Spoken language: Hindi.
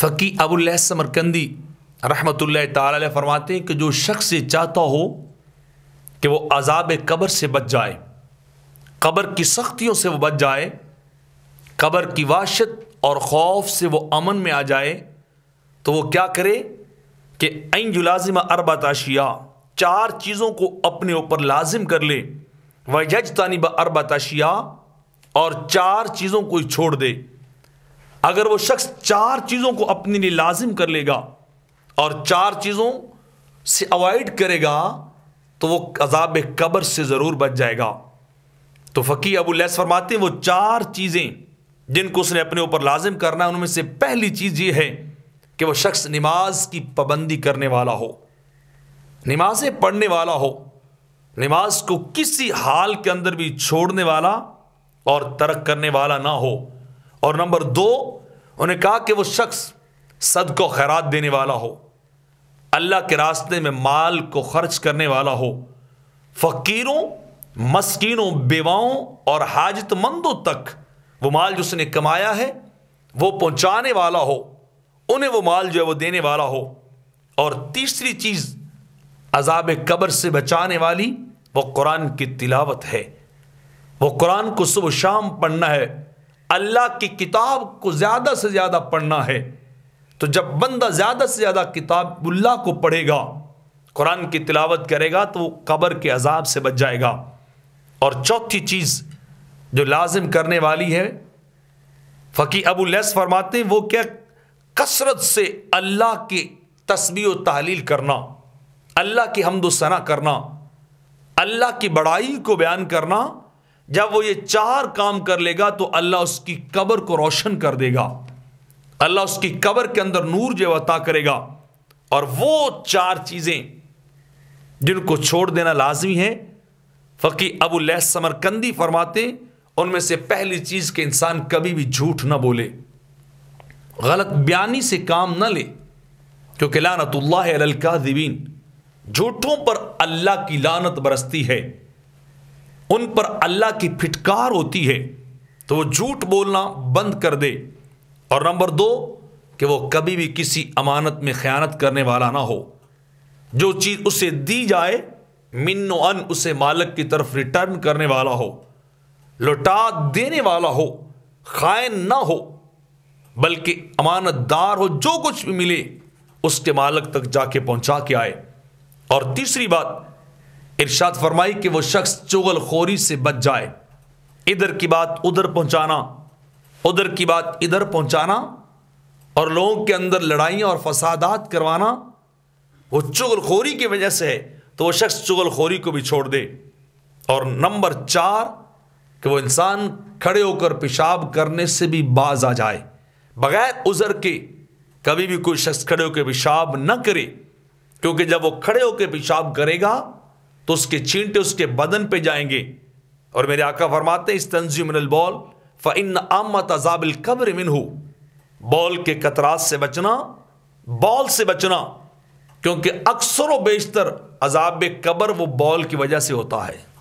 फ़की अबुल समरकंदी रहमत ताल फरमाते हैं कि जो शख्स ये चाहता हो कि वो अजाब कब्र से बच जाए कब्र की सख्तियों से वो बच जाए कब्र की वाशत और खौफ से वो अमन में आ जाए तो वो क्या करे कि ऐन जुलाजिम अरबा ताशिया चार चीज़ों को अपने ऊपर लाजिम कर ले जज तानिब अरबा ताशिया और चार चीज़ों को छोड़ दे अगर वो शख्स चार चीज़ों को अपने लिए लाजिम कर लेगा और चार चीज़ों से अवॉइड करेगा तो वो अजाब कब्र से ज़रूर बच जाएगा तो फ़की लैस फरमाते हैं वो चार चीज़ें जिनको उसने अपने ऊपर लाजिम करना है उनमें से पहली चीज़ ये है कि वह शख्स नमाज की पाबंदी करने वाला हो नमाजें पढ़ने वाला हो नमाज को किसी हाल के अंदर भी छोड़ने वाला और तर्क करने वाला ना हो और नंबर दो उन्हें कहा कि वो शख्स सद को खैरात देने वाला हो अल्लाह के रास्ते में माल को खर्च करने वाला हो फ़कीरों मस्किनों बेवाओं और हाजतमंदों तक वो माल जो उसने कमाया है वो पहुंचाने वाला हो उन्हें वो माल जो है वो देने वाला हो और तीसरी चीज़ अजाब कब्र से बचाने वाली वो कुरान की तिलावत है वो कुरान को सुबह शाम पढ़ना है अल्लाह की किताब को ज़्यादा से ज़्यादा पढ़ना है तो जब बंदा ज़्यादा से ज़्यादा किताबुल्ला को पढ़ेगा कुरान की तिलावत करेगा तो वो कबर के अजाब से बच जाएगा और चौथी चीज़ जो लाजिम करने वाली है फ़की लेस फरमाते हैं वो क्या कसरत से अल्लाह की तस्बी व तहलील करना अल्लाह की हमदोसना करना अल्लाह की बड़ाई को बयान करना जब वो ये चार काम कर लेगा तो अल्लाह उसकी कबर को रोशन कर देगा अल्लाह उसकी कबर के अंदर नूर जो अता करेगा और वो चार चीज़ें जिनको छोड़ देना लाजमी है फ़की लह समरकंदी फरमाते उनमें से पहली चीज़ के इंसान कभी भी झूठ ना बोले गलत बयानी से काम ना ले क्योंकि लानतुल्लाह अलकादिबीन झूठों पर अल्लाह की लानत बरसती है उन पर अल्लाह की फिटकार होती है तो वो झूठ बोलना बंद कर दे और नंबर दो कि वो कभी भी किसी अमानत में ख़यानत करने वाला ना हो जो चीज़ उसे दी जाए मिन अन उसे मालक की तरफ रिटर्न करने वाला हो लौटा देने वाला हो खायन ना हो बल्कि अमानतदार हो जो कुछ भी मिले उसके मालक तक जाके पहुंचा के आए और तीसरी बात इर्शाद फरमाई कि वो शख्स चुगलखोरी से बच जाए इधर की बात उधर पहुंचाना उधर की बात इधर पहुंचाना और लोगों के अंदर लड़ाइयाँ और फसादात करवाना वो चुगलखोरी की वजह से है तो वह शख्स चुगलखोरी को भी छोड़ दे और नंबर चार कि वो इंसान खड़े होकर पेशाब करने से भी बाज आ जाए बगैर उजर के कभी भी कोई शख्स खड़े होकर पेशाब न करे क्योंकि जब वो खड़े होकर पेशाब करेगा तो उसके चींटे उसके बदन पे जाएंगे और मेरे आका फरमाते इस तंजीमल बॉल फ़िन आमत अजाबिल कब्र मिन हो बॉल के कतराज से बचना बॉल से बचना क्योंकि अक्सर व बेशतर अजाब कब्र वो बॉल की वजह से होता है